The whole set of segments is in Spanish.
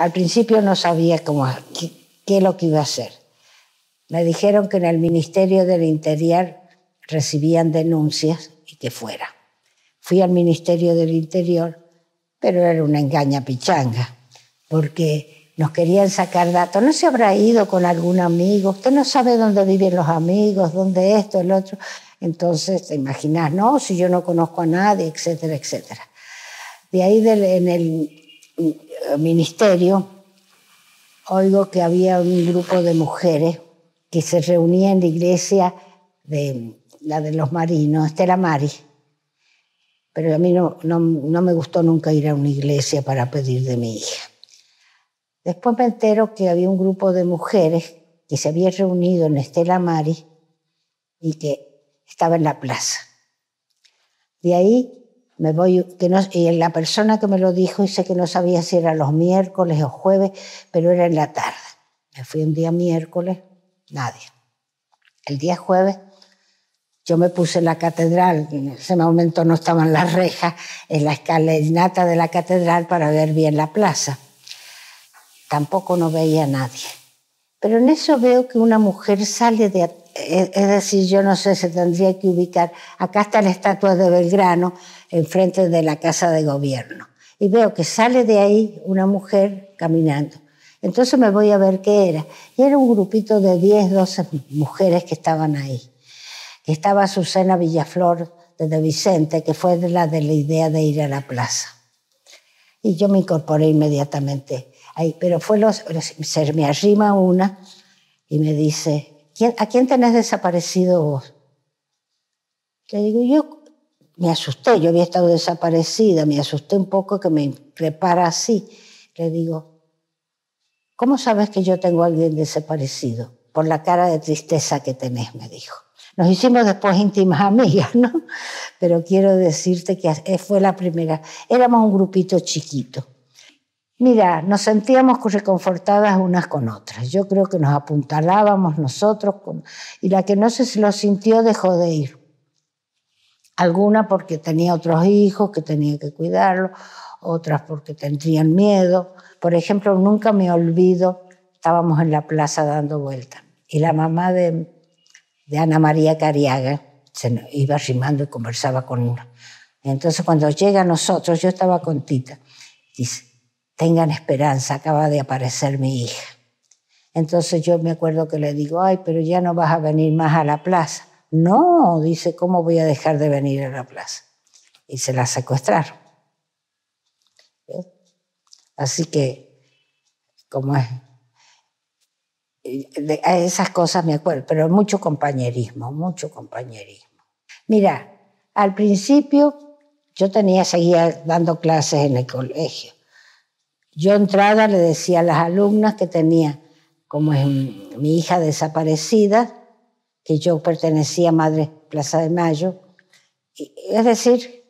al principio no sabía cómo, qué, es lo que iba a hacer. Me dijeron que en el Ministerio del Interior recibían denuncias y que fuera. Fui al Ministerio del Interior, pero era una engaña pichanga, porque nos querían sacar datos. ¿No se habrá ido con algún amigo? Usted no sabe dónde viven los amigos, dónde esto, el otro. Entonces, te no, si yo no conozco a nadie, etcétera, etcétera. De ahí del, en el eh, ministerio, oigo que había un grupo de mujeres que se reunía en la iglesia de la de los marinos, Estela Mari. Pero a mí no, no, no me gustó nunca ir a una iglesia para pedir de mi hija. Después me entero que había un grupo de mujeres que se había reunido en Estela Mari y que estaba en la plaza. De ahí voy, que no, y la persona que me lo dijo, y sé que no sabía si era los miércoles o jueves, pero era en la tarde. Me fui un día miércoles, nadie. El día jueves yo me puse en la catedral, en ese momento no estaban las rejas, en la escalinata de la catedral para ver bien la plaza. Tampoco no veía nadie. Pero en eso veo que una mujer sale de, es decir, yo no sé, se tendría que ubicar. Acá está la estatua de Belgrano, enfrente de la Casa de Gobierno. Y veo que sale de ahí una mujer caminando. Entonces me voy a ver qué era. Y era un grupito de 10, 12 mujeres que estaban ahí. Estaba Susana Villaflor de Vicente, que fue de la de la idea de ir a la plaza. Y yo me incorporé inmediatamente ahí. Pero fue los, se me arrima una y me dice, ¿a quién tenés desaparecido vos? Le digo, yo me asusté, yo había estado desaparecida, me asusté un poco que me prepara así. Le digo, ¿cómo sabes que yo tengo a alguien desaparecido? Por la cara de tristeza que tenés, me dijo. Nos hicimos después íntimas amigas, ¿no? Pero quiero decirte que fue la primera. Éramos un grupito chiquito. Mira, nos sentíamos reconfortadas unas con otras. Yo creo que nos apuntalábamos nosotros y la que no se lo sintió dejó de ir. Alguna porque tenía otros hijos que tenía que cuidarlos, otras porque tendrían miedo. Por ejemplo, nunca me olvido, estábamos en la plaza dando vueltas y la mamá de, Ana María Cariaga se iba rimando y conversaba con una. Entonces cuando llega a nosotros, yo estaba con Tita, dice, tengan esperanza, acaba de aparecer mi hija. Entonces yo me acuerdo que le digo, ay, pero ya no vas a venir más a la plaza. No, dice, ¿cómo voy a dejar de venir a la plaza? Y se la secuestraron. Así que, como es, esas cosas me acuerdo, pero mucho compañerismo, mucho compañerismo. Mira, al principio yo tenía, seguía dando clases en el colegio yo entrada le decía a las alumnas que tenía, como es mi hija desaparecida, que yo pertenecía a Madre Plaza de Mayo, y, es decir,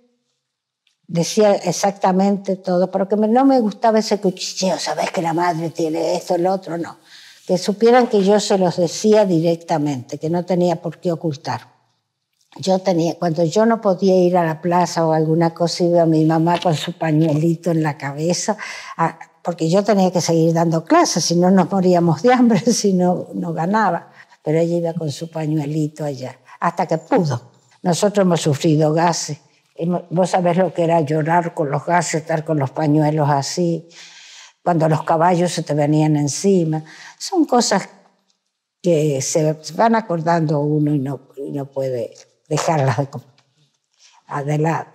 decía exactamente todo, pero que no me gustaba ese cuchicheo, sabes que la madre tiene esto, el otro, no. Que supieran que yo se los decía directamente, que no tenía por qué ocultar yo tenía, cuando yo no podía ir a la plaza o alguna cosa, iba mi mamá con su pañuelito en la cabeza, porque yo tenía que seguir dando clases, si no nos moríamos de hambre, si no, no ganaba. Pero ella iba con su pañuelito allá, hasta que pudo. Nosotros hemos sufrido gases. Vos sabés lo que era llorar con los gases, estar con los pañuelos así, cuando los caballos se te venían encima. Son cosas que se van acordando uno y no, y no puede dejarlas de lado.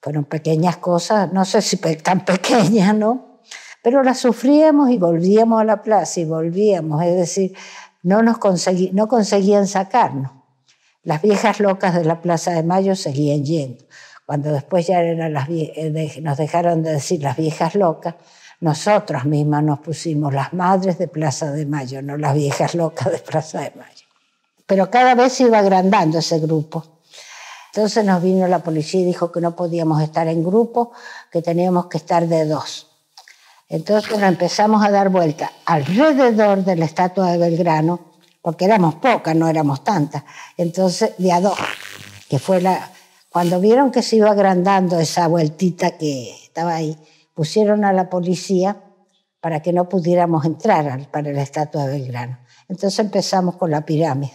Fueron pequeñas cosas, no sé si tan pequeñas, ¿no? Pero las sufríamos y volvíamos a la plaza y volvíamos, es decir, no, nos conseguí, no conseguían sacarnos. Las viejas locas de la Plaza de Mayo seguían yendo. Cuando después ya eran las eh, nos dejaron de decir las viejas locas, nosotros mismas nos pusimos las madres de Plaza de Mayo, no las viejas locas de Plaza de Mayo. Pero cada vez iba agrandando ese grupo. Entonces nos vino la policía y dijo que no podíamos estar en grupo, que teníamos que estar de dos. Entonces nos empezamos a dar vuelta alrededor de la estatua de Belgrano, porque éramos pocas, no éramos tantas. Entonces, de a dos, que fue la... Cuando vieron que se iba agrandando esa vueltita que estaba ahí, pusieron a la policía para que no pudiéramos entrar para la estatua de Belgrano. Entonces empezamos con la pirámide.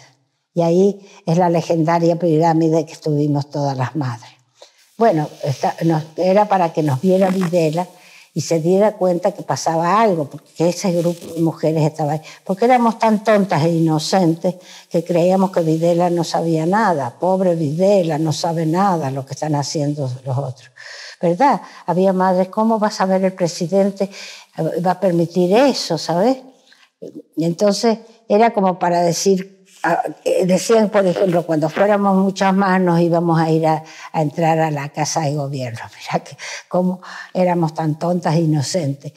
Y ahí es la legendaria pirámide que estuvimos todas las madres. Bueno, era para que nos viera Videla y se diera cuenta que pasaba algo, porque ese grupo de mujeres estaba ahí. Porque éramos tan tontas e inocentes que creíamos que Videla no sabía nada. Pobre Videla, no sabe nada lo que están haciendo los otros. ¿Verdad? Había madres, ¿cómo va a saber el presidente? Eh, ¿Va a permitir eso, sabes? entonces era como para decir Ah, eh, decían, por ejemplo, cuando fuéramos muchas más nos íbamos a ir a, entrar a la casa de gobierno. Mira que cómo éramos tan tontas e inocentes.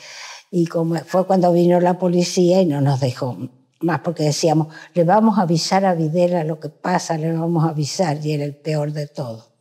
Y como fue cuando vino la policía y no nos dejó más, porque decíamos, le vamos a avisar a Videla lo que pasa, le vamos a avisar, y era el peor de todo.